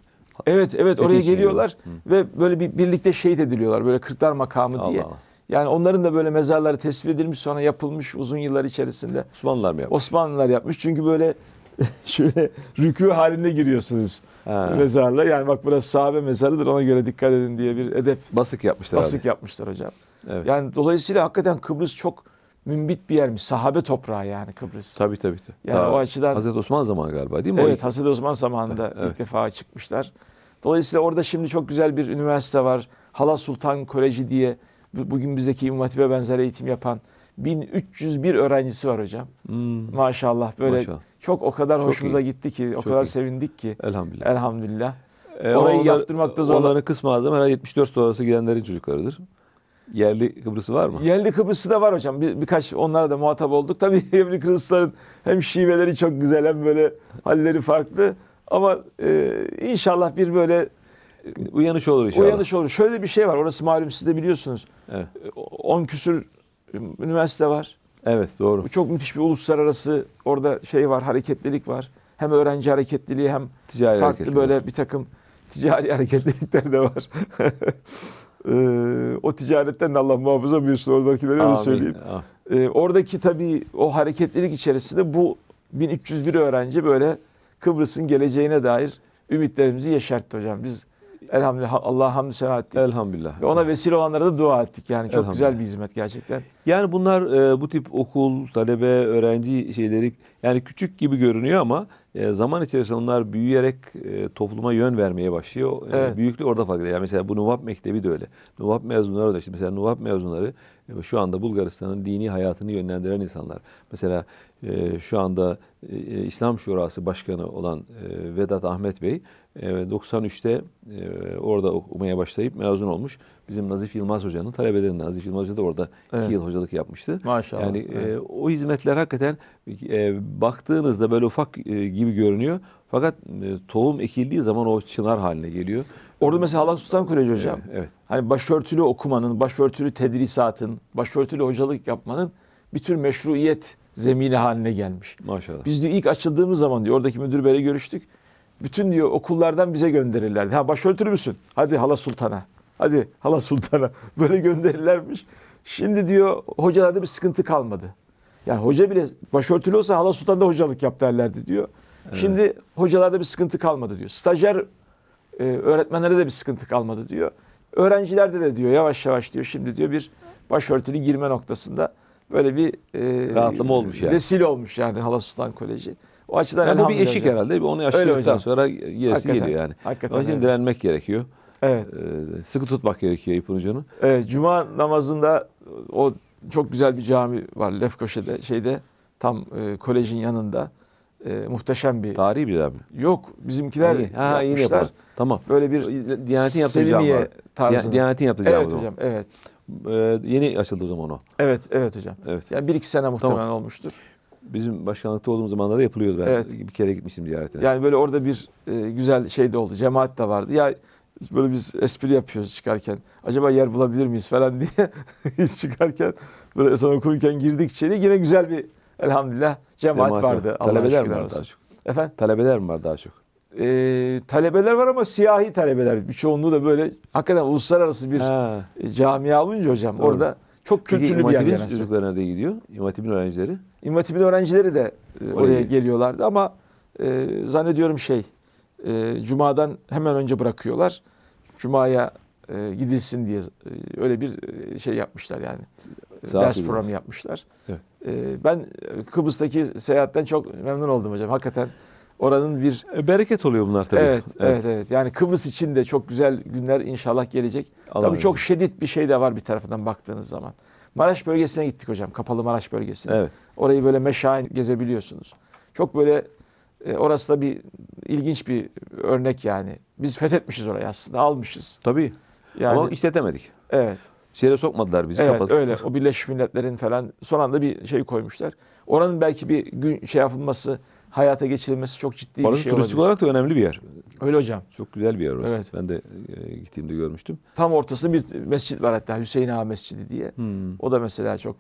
Evet evet Fethi oraya geliyorlar, geliyorlar. Hmm. ve böyle bir birlikte şehit ediliyorlar. Böyle kırklar makamı Allah diye. Allah. Yani onların da böyle mezarları tespit edilmiş sonra yapılmış uzun yıllar içerisinde. Osmanlılar mı yapmış? Osmanlılar yapmış. Çünkü böyle [laughs] şöyle rükû halinde giriyorsunuz ha. mezarla. Yani bak burası sahabe mezarıdır ona göre dikkat edin diye bir hedef Basık yapmışlar Basık abi. yapmışlar hocam. Evet. Yani dolayısıyla hakikaten Kıbrıs çok mümbit bir yermiş. Sahabe toprağı yani Kıbrıs. Tabii tabii. tabii. Yani Daha o açıdan Hazreti Osman zamanı galiba değil mi? Evet, Hazreti Osman zamanında evet. ilk defa çıkmışlar. Dolayısıyla orada şimdi çok güzel bir üniversite var. Hala Sultan Koleji diye bugün bizdeki İmam benzer eğitim yapan 1301 öğrencisi var hocam. Hmm. Maşallah böyle Maşallah. çok o kadar çok hoşumuza iyi. gitti ki, o çok kadar iyi. sevindik ki. Elhamdülillah. Elhamdülillah. Ee, Orayı onlar, yaptırmakta zorlan. Onların kısmı az herhalde 74 sonrası gidenlerin çocuklarıdır. Yerli Kıbrıs'ı var mı? Yerli Kıbrıs'ı da var hocam. Bir, birkaç onlara da muhatap olduk. Tabii [laughs] yerli Kıbrıs'ların hem şiveleri çok güzel hem böyle halleri farklı. Ama e, inşallah bir böyle e, uyanış olur inşallah. Uyanış olur. Şöyle bir şey var. Orası malum siz de biliyorsunuz. Evet. 10 e, küsür üniversite var. Evet doğru. Çok müthiş bir uluslararası orada şey var, hareketlilik var. Hem öğrenci hareketliliği hem ticari farklı böyle bir takım ticari [laughs] hareketlilikler de var. [laughs] Ee, o ticaretten de Allah muhafaza buyursun oradakileri öyle söyleyeyim. Ah. Ee, oradaki tabii o hareketlilik içerisinde bu 1301 öğrenci böyle Kıbrıs'ın geleceğine dair ümitlerimizi yeşertti hocam. Biz elhamdülillah Allah'a hamdü sena ettik. Elhamdülillah. Ve ona vesile olanlara da dua ettik. Yani çok güzel bir hizmet gerçekten. Yani bunlar e, bu tip okul, talebe, öğrenci şeyleri yani küçük gibi görünüyor ama e, zaman içerisinde onlar büyüyerek e, topluma yön vermeye başlıyor. E, evet. E, orada fark ediyor. Yani mesela bu Nuvap Mektebi de öyle. Nuvap mezunları da işte mesela Nuvap mezunları e, şu anda Bulgaristan'ın dini hayatını yönlendiren insanlar. Mesela e, şu anda e, İslam Şurası Başkanı olan e, Vedat Ahmet Bey 93'te e, e, orada okumaya başlayıp mezun olmuş. Bizim Nazif Yılmaz Hoca'nın talebelerinden. Nazif Yılmaz Hoca da orada evet. iki yıl hocalık yapmıştı. Maşallah. Yani e, evet. o hizmetler hakikaten baktığınızda böyle ufak gibi görünüyor. Fakat tohum ekildiği zaman o çınar haline geliyor. Orada mesela Alan Sultan Koleji hocam. Evet, evet. Hani başörtülü okumanın, başörtülü tedrisatın, başörtülü hocalık yapmanın bir tür meşruiyet zemini haline gelmiş. Maşallah. Biz diyor ilk açıldığımız zaman diyor oradaki müdür beyle görüştük bütün diyor okullardan bize gönderirlerdi. Ha başörtülü müsün? Hadi hala sultana. Hadi hala sultana. [laughs] Böyle gönderirlermiş. Şimdi diyor hocalarda bir sıkıntı kalmadı. Yani hoca bile başörtülü olsa hala sultan da hocalık yap derlerdi diyor. Evet. Şimdi hocalarda bir sıkıntı kalmadı diyor. Stajyer e, öğretmenlere de bir sıkıntı kalmadı diyor. Öğrencilerde de diyor yavaş yavaş diyor şimdi diyor bir başörtülü girme noktasında böyle bir e, rahatlama olmuş yani. Vesile olmuş yani Hala Sultan Koleji. O açıdan yani Bu bir eşik hocam. herhalde. Onu aştıktan sonra gerisi geliyor yani. Hakikaten Onun için öyle. direnmek gerekiyor. Evet. Ee, sıkı tutmak gerekiyor ipin ucunu. Evet, cuma namazında e, o çok güzel bir cami var Lefkoşa'da şeyde tam e, kolejin yanında. E, muhteşem bir. Tarihi bir cami. Yok bizimkiler Ha, iyi yapar. Tamam. Böyle bir Diyanet'in yaptığı cami var. Tarzını. Diyanet'in yaptığı cami. Evet hocam evet. Ee, yeni açıldı o zaman o. Evet evet hocam. Evet. Yani bir iki sene muhtemelen tamam. olmuştur bizim başkanlıkta olduğum zamanlarda yapılıyordu. Ben evet. bir kere gitmiştim ziyaretine. Yani böyle orada bir e, güzel şey de oldu. Cemaat de vardı. Ya böyle biz espri yapıyoruz çıkarken. Acaba yer bulabilir miyiz falan [laughs] diye biz çıkarken böyle ezan okurken girdik içeri. Yine güzel bir elhamdülillah cemaat, cemaat vardı. Var. Talebeler mi var daha çok? Efendim? Talebeler mi var daha çok? Ee, talebeler var ama siyahi talebeler. Bir da böyle hakikaten uluslararası bir ha. camia olunca hocam Doğru. orada çok kültürlü bir yer yani. çocuklar nerede gidiyor? İmatibin öğrencileri? İmatibin öğrencileri de e, oraya, geliyorlardı ama e, zannediyorum şey e, Cuma'dan hemen önce bırakıyorlar. Cuma'ya e, gidilsin diye e, öyle bir e, şey yapmışlar yani. E, Saat ders programı yapmışlar. Evet. E, ben Kıbrıs'taki seyahatten çok memnun oldum hocam. Hakikaten oranın bir e, bereket oluyor bunlar tabii. Evet, evet, evet. evet. Yani Kıbrıs için de çok güzel günler inşallah gelecek. Allah tabii çok şiddet bir şey de var bir tarafından baktığınız zaman. Maraş bölgesine gittik hocam. Kapalı Maraş bölgesine. Evet. Orayı böyle meşain gezebiliyorsunuz. Çok böyle e, orası da bir ilginç bir örnek yani. Biz fethetmişiz orayı aslında almışız. Tabii. Yani, Ama işletemedik. Evet. Şehre sokmadılar bizi. Evet kapattılar. öyle. O Birleşmiş Milletler'in falan son anda bir şey koymuşlar. Oranın belki bir gün şey yapılması hayata geçirilmesi çok ciddi Barın bir şey turistik olabilir. olarak da önemli bir yer. Öyle hocam. Çok güzel bir yer orası. Evet. Ben de e, gittiğimde görmüştüm. Tam ortasında bir mescit var hatta Hüseyin Ağa Mescidi diye. Hmm. O da mesela çok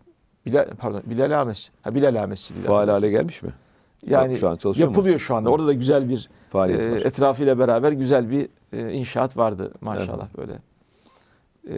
Bilal, pardon Bilal Ağa Mescidi. Ha Bilal Ağa Mescidi. Faal hale gelmiş mi? Yani şu an çalışıyor yapılıyor mu? şu anda. Orada da güzel bir e, etrafıyla beraber güzel bir e, inşaat vardı maşallah evet. böyle.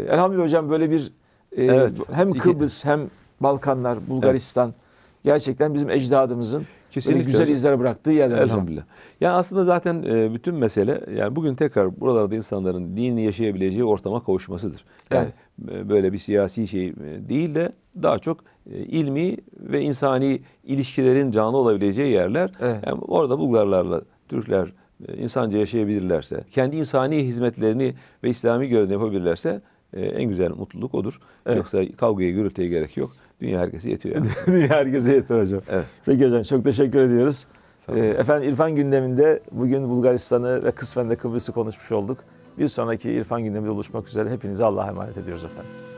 E, elhamdülillah hocam böyle bir e, evet. hem Kıbrıs İki... hem Balkanlar, Bulgaristan evet. gerçekten bizim ecdadımızın Kesinlikle. Böyle güzel izler bıraktığı yerler. Elhamdülillah. Hocam. Yani aslında zaten e, bütün mesele yani bugün tekrar buralarda insanların dinini yaşayabileceği ortama kavuşmasıdır. Yani evet. E, böyle bir siyasi şey e, değil de daha çok ilmi ve insani ilişkilerin canlı olabileceği yerler. Evet. Yani orada Bulgarlarla Türkler insanca yaşayabilirlerse, kendi insani hizmetlerini ve İslami görevini yapabilirlerse en güzel mutluluk odur. Evet. Yoksa kavgaya gürültüye gerek yok. Dünya herkese yetiyor. Yani. [laughs] Dünya herkese yetiyor hocam. Evet. Peki hocam çok teşekkür ediyoruz. Ee, efendim İrfan gündeminde bugün Bulgaristan'ı ve kısmen de Kıbrıs'ı konuşmuş olduk. Bir sonraki İrfan gündeminde buluşmak üzere hepinize Allah'a emanet ediyoruz efendim.